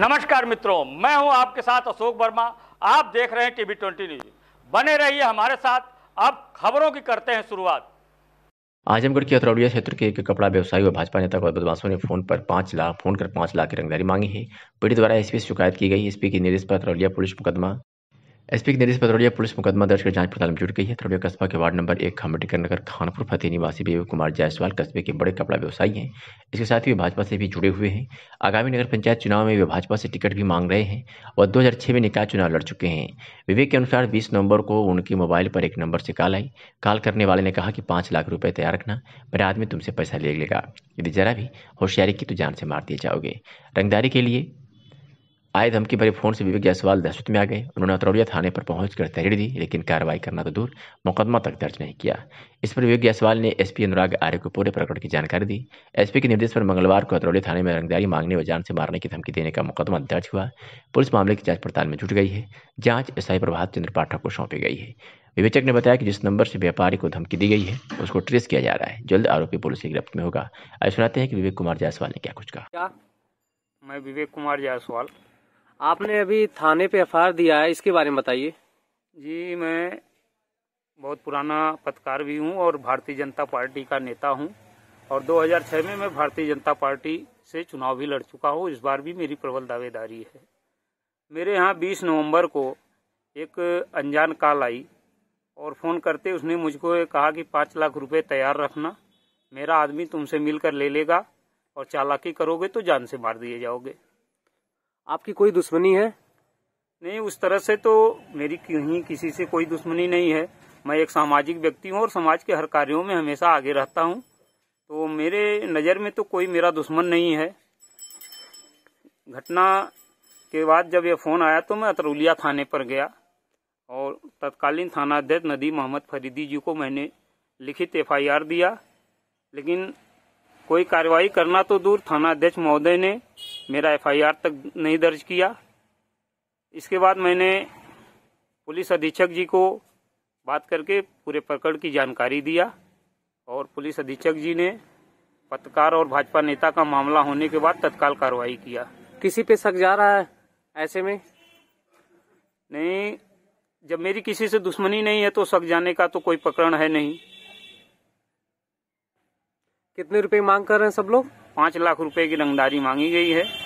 नमस्कार मित्रों मैं हूं आपके साथ अशोक वर्मा आप देख रहे हैं टीवी ट्वेंटी न्यूज बने रहिए हमारे साथ अब खबरों की करते हैं शुरुआत आजमगढ़ के अतरौलिया क्षेत्र के एक कपड़ा व्यवसायी और भाजपा नेता को बदमाशों ने फोन पर पांच लाख फोन कर पांच लाख की रंगदारी मांगी है पीड़ित द्वारा एसपी शिकायत की गई एसपी के निर्देश पर अतरौलिया पुलिस मुकदमा एसपी की निर्देश पर पुलिस मुकदमा दर्ज कर जांच पड़ताल में जुट गई है तरौलिया कस्बा के वार्ड नंबर एक खामटेकर नगर खानपुर फतेह निवासी विवेक कुमार जायसवाल कस्बे के बड़े कपड़ा व्यवसायी हैं इसके साथ ही वे भाजपा से भी जुड़े हुए हैं आगामी नगर पंचायत चुनाव में वे भाजपा से टिकट भी मांग रहे हैं और दो में निकाय चुनाव लड़ चुके हैं विवेक के अनुसार बीस नवंबर को उनके मोबाइल पर एक नंबर से कॉल आई कॉल करने वाले ने कहा कि पाँच लाख रुपये तैयार रखना मेरा आदमी तुमसे पैसा ले लेगा यदि जरा भी होशियारी की तो जान से मार दिए जाओगे रंगदारी के लिए आए धमकी भरे फोन से विवेक जायसवाल दहशत में आ गए उन्होंने अतरौलिया थाने पर पहुंचकर तहरीर दी लेकिन कार्रवाई करना तो दूर मुकदमा तक दर्ज नहीं किया इस पर विवेक जायसवाल ने एसपी अनुराग आर्य को पूरे प्रकरण की जानकारी दी एसपी के निर्देश पर मंगलवार को अतरौलिया थाने में रंगदारी मांगने व जान से मारने की धमकी देने का मुकदमा दर्ज हुआ पुलिस मामले की जाँच पड़ताल में जुट गई है जाँच आई प्रभात चंद्र पाठक को सौंपी गई है विवेचक ने बताया कि जिस नंबर से व्यापारी को धमकी दी गई है उसको ट्रेस किया जा रहा है जल्द आरोपी पुलिस की गिरफ्त में होगा आज सुनाते हैं कि विवेक कुमार जायसवाल ने क्या कुछ कहा मैं विवेक कुमार जायसवाल आपने अभी थाने पे एफ दिया है इसके बारे में बताइए जी मैं बहुत पुराना पत्रकार भी हूँ और भारतीय जनता पार्टी का नेता हूँ और 2006 में मैं भारतीय जनता पार्टी से चुनाव भी लड़ चुका हूँ इस बार भी मेरी प्रबल दावेदारी है मेरे यहाँ 20 नवंबर को एक अनजान काल आई और फ़ोन करते उसने मुझको कहा कि पाँच लाख रुपए तैयार रखना मेरा आदमी तुमसे मिलकर ले लेगा और चालाकी करोगे तो जान से मार दिए जाओगे आपकी कोई दुश्मनी है नहीं उस तरह से तो मेरी कहीं किसी से कोई दुश्मनी नहीं है मैं एक सामाजिक व्यक्ति हूँ और समाज के हर कार्यों में हमेशा आगे रहता हूँ तो मेरे नज़र में तो कोई मेरा दुश्मन नहीं है घटना के बाद जब यह फ़ोन आया तो मैं अतरुलिया थाने पर गया और तत्कालीन थानाध्यक्ष नदी मोहम्मद फरीदी जी को मैंने लिखित एफ दिया लेकिन कोई कार्रवाई करना तो दूर थाना अध्यक्ष महोदय ने मेरा एफआईआर तक नहीं दर्ज किया इसके बाद मैंने पुलिस अधीक्षक जी को बात करके पूरे प्रकरण की जानकारी दिया और पुलिस अधीक्षक जी ने पत्रकार और भाजपा नेता का मामला होने के बाद तत्काल कार्रवाई किया किसी पे शक जा रहा है ऐसे में नहीं जब मेरी किसी से दुश्मनी नहीं है तो शक जाने का तो कोई प्रकरण है नहीं कितने रुपए मांग कर रहे हैं सब लोग पाँच लाख रुपए की रंगदारी मांगी गई है